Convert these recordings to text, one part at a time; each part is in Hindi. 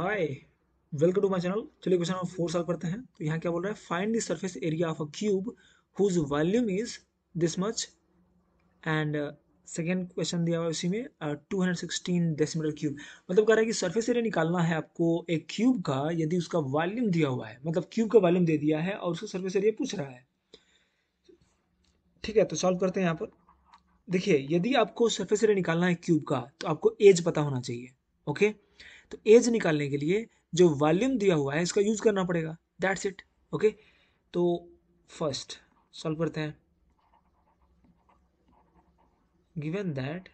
Hi welcome to my channel चलिए क्वेश्चन नंबर फोर सॉल्व करते हैं तो यहाँ क्या बोल रहा है find the surface area of a cube whose volume is this much and second question दिया हुआ है उसी में two hundred sixteen decimetre cube मतलब कह रहा है कि सरफेस एरिया निकालना है आपको एक क्यूब का यदि उसका वॉल्यूम दिया हुआ है मतलब क्यूब का वॉल्यूम दे दिया है और उसका सर्फेस एरिया पूछ रहा है ठीक है तो सॉल्व करते हैं यहाँ पर देखिए यदि आपको सरफेस एरिया निकालना है क्यूब का तो आपको एज पता होना चाहिए ओके okay? तो एज निकालने के लिए जो वॉल्यूम दिया हुआ है इसका यूज़ करना पड़ेगा दैट्स इट ओके तो फर्स्ट सॉल्व करते हैं given that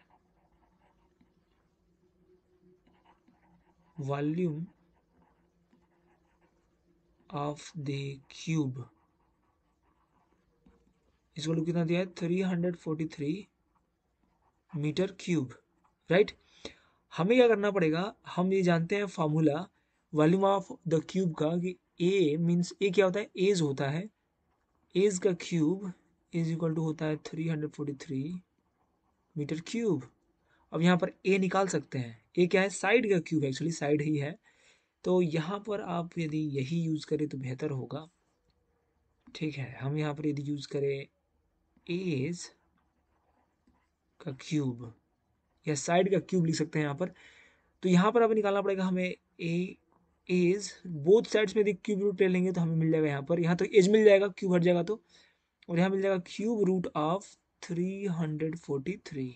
volume of the cube इसको कितना दिया है three hundred forty three metre cube right हमें क्या करना पड़ेगा हम ये जानते हैं formula volume of the cube का कि ए मीन्स ए क्या होता है एज होता है एज का क्यूब इज इक्वल टू होता है three hundred forty three metre cube अब यहाँ पर ए निकाल सकते हैं ए क्या है साइड का क्यूब एक्चुअली साइड ही है तो यहाँ पर आप यदि यही यूज़ करें तो बेहतर होगा ठीक है हम यहाँ पर यदि यूज़ करें एज का क्यूब या साइड का क्यूब लिख सकते हैं यहाँ पर तो यहाँ पर अब निकालना पड़ेगा हमें ए एज बोथ साइड्स में यदि क्यूब रूट ले लेंगे तो हमें मिल जाएगा यहाँ पर यहाँ तो एज मिल जाएगा क्यूब हट जाएगा तो और यहाँ मिल जाएगा cube root of three hundred forty three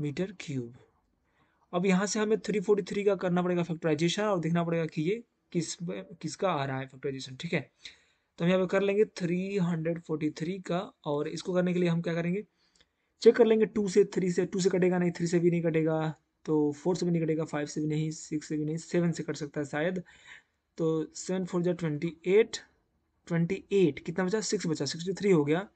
metre cube अब यहाँ से हमें थ्री फोर्टी थ्री का करना पड़ेगा फैक्टराइजेशन और देखना पड़ेगा कि ये किस किसका आ रहा है फैक्टराइजेशन ठीक है तो हम यहाँ पे कर लेंगे थ्री हंड्रेड फोर्टी थ्री का और इसको करने के लिए हम क्या करेंगे चेक कर लेंगे टू से थ्री से टू से कटेगा नहीं थ्री से भी नहीं कटेगा तो फोर से भी नहीं कटेगा फाइव से भी नहीं सिक्स से भी नहीं सेवन से कट सकता है शायद तो सेवन फोर जा ट्वेंटी एट ट्वेंटी एट कितना बचा सिक्स बचा सिक्सटी थ्री हो गया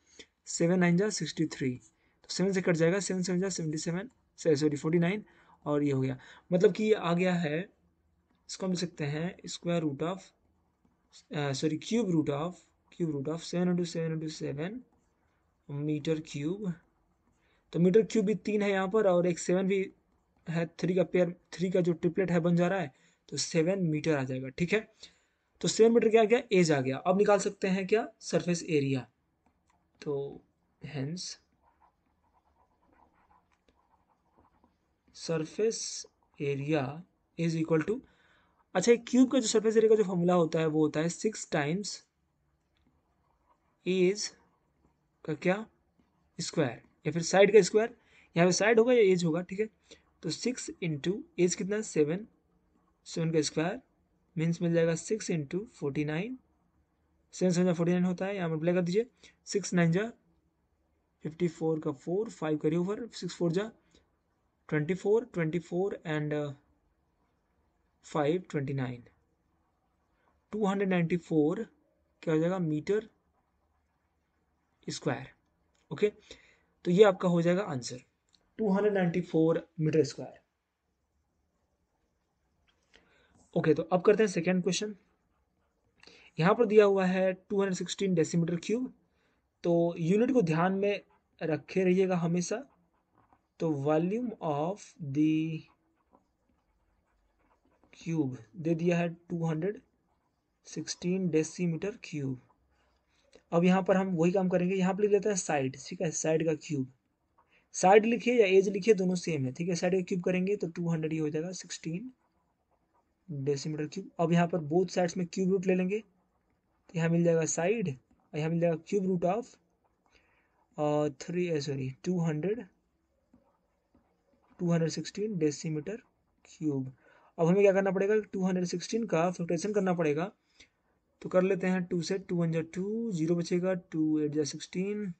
सेवन नाइन जा सिक्सटी थ्री तो सेवन से कट जाएगा सेवन सेवन जा seventy seven sorry forty nine और ये हो गया मतलब कि ये आ गया है इसको हम लिख सकते हैं square root of sorry cube root of cube root of seven into seven into seven metre cube तो मीटर क्यूब भी तीन है यहाँ पर और एक सेवन भी है थ्री का पेयर थ्री का जो ट्रिपलेट है बन जा रहा है तो सेवन मीटर आ जाएगा ठीक है तो सेवन मीटर क्या आ गया एज आ गया अब निकाल सकते हैं क्या सरफेस एरिया तो hence surface area is equal to अच्छा एक क्यूब का जो सरफेस एरिया का जो फॉर्मूला होता है वो होता है सिक्स टाइम्स एज का क्या स्क्वायर या फिर साइड का स्क्वायर यहाँ पे साइड होगा या एज होगा ठीक है तो सिक्स इंटू एज कितना है सेवन सेवन का स्क्वायर मीन्स मिल जाएगा six into forty nine seven seven forty nine होता है यहाँ मल्टीप्लाई कर दीजिए सिक्स नाइन जा फिफ्टी फोर का फोर फाइव का ऊपर सिक्स फोर जा twenty four twenty four and five twenty nine two hundred ninety four क्या हो जाएगा मीटर स्क्वायर ओके तो ये आपका हो जाएगा आंसर 294 मीटर स्क्वायर ओके तो अब करते हैं सेकेंड क्वेश्चन यहां पर दिया हुआ है 216 डेसीमीटर क्यूब तो यूनिट को ध्यान में रखे रहिएगा हमेशा तो वॉल्यूम ऑफ द क्यूब दे दिया है 216 डेसीमीटर क्यूब अब यहाँ पर हम वही काम करेंगे यहाँ पर लिख लेते हैं साइड ठीक है साइड का क्यूब साइड लिखिए या एज लिखिए दोनों सेम है ठीक है साइड का क्यूब करेंगे तो टू हंड्रेड ही हो जाएगा सिक्सटीन डेसीमीटर क्यूब अब यहाँ पर बोथ साइड्स में क्यूब रूट ले लेंगे तो यहाँ मिल जाएगा साइड और यहाँ मिल जाएगा cube root of three sorry two hundred two hundred sixteen decimetre cube अब हमें क्या करना पड़ेगा टू हंड्रेड सिक्सटीन का फ्लोटेशन करना पड़ेगा तो कर लेते हैं टू से टू वन जा टू जीरो बचेगा टू एट जा सिक्सटीन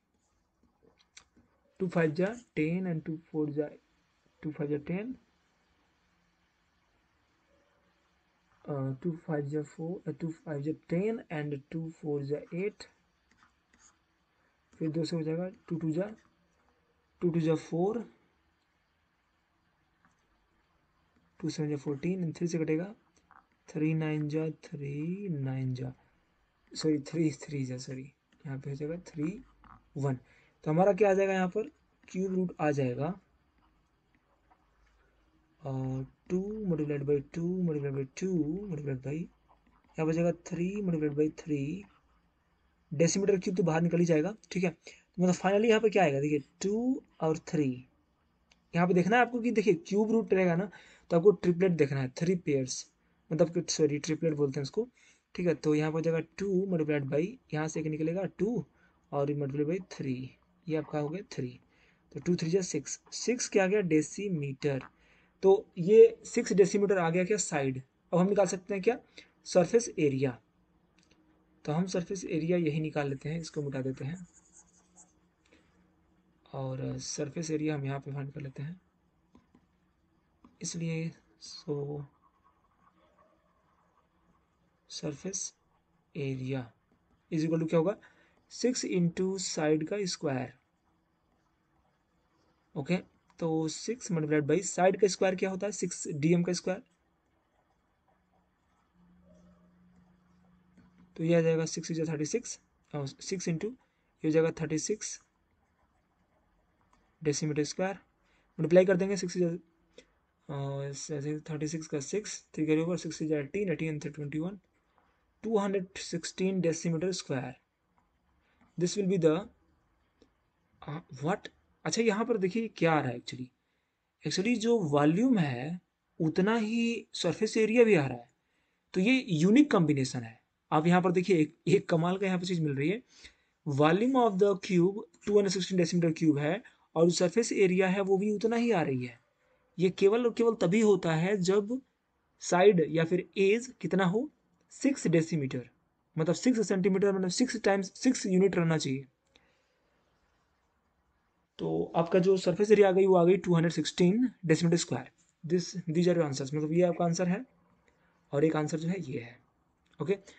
टू फाइव जा टेन एंड टू फोर जा टू फाइव जा टेन टू फाइव जा फोर टू फाइव जा टेन एंड टू फोर जा एट फिर दो से हो जाएगा टू टू जा टू टू जा फोर टू सेवन जा फोर्टीन एंड थ्री से कटेगा थ्री नाइन जा थ्री नाइन जा सॉरी थ्री थ्री जा सॉरी यहाँ पे हो जाएगा थ्री वन तो हमारा क्या आ जाएगा यहाँ पर क्यूब रूट आ जाएगा two multiplied by two multiplied by two multiplied by यहाँ पर जाएगा three multiplied by three decimetre cube तो बाहर निकल ही जाएगा ठीक है तो मतलब फाइनली यहाँ पे क्या आएगा देखिए टू और थ्री यहाँ पे देखना है आपको कि देखिए क्यूब रूट रहेगा ना तो आपको ट्रिपलेट देखना है थ्री पेयर्स मतलब कि सॉरी ट्रिपलेट बोलते हैं उसको ठीक है तो यहाँ पर हो जाएगा टू मल्टीप्लाइड बाई यहाँ से एक निकलेगा टू और मल्टीप्लाइड बाई थ्री ये आपका हो गया थ्री तो टू थ्री जो सिक्स सिक्स क्या गया डेसीमीटर तो ये सिक्स डेसीमीटर आ गया क्या साइड अब हम निकाल सकते हैं क्या सरफेस एरिया तो हम सरफेस एरिया यही निकाल लेते हैं इसको मिटा देते हैं और सरफेस एरिया हम यहाँ पे फाइंड कर लेते हैं इसलिए so surface area is equal to क्या होगा सिक्स इंटू साइड का स्क्वायर ओके तो सिक्स मल्टीप्लाइड बाई साइड का स्क्वायर क्या होता है सिक्स डीएम का स्क्वायर तो यह आ जाएगा six into thirty six six into ये हो जाएगा thirty six decimetre square multiply कर देंगे सिक्स थर्टी सिक्स का सिक्स थ्री करीब six eighteen eighteen three twenty one 216 decimetre square this will be the what अच्छा यहाँ पर देखिए क्या आ रहा है एक्चुअली एक्चुअली जो वॉल्यूम है उतना ही सरफेस एरिया भी आ रहा है तो ये यूनिक कॉम्बिनेशन है आप यहाँ पर देखिए एक, एक कमाल का यहाँ पर चीज़ मिल रही है volume of the cube 216 decimetre cube है और जो सरफेस एरिया है वो भी उतना ही आ रही है ये केवल और केवल तभी होता है जब साइड या फिर एज कितना हो सिक्स डेसीमीटर मतलब सिक्स सेंटीमीटर मतलब सिक्स टाइम्स सिक्स यूनिट रहना चाहिए तो आपका जो सरफेस एरिया आ गई वो आ गई two hundred sixteen decimetre square this these are answers मतलब ये आपका आंसर है और एक आंसर जो है ये है ओके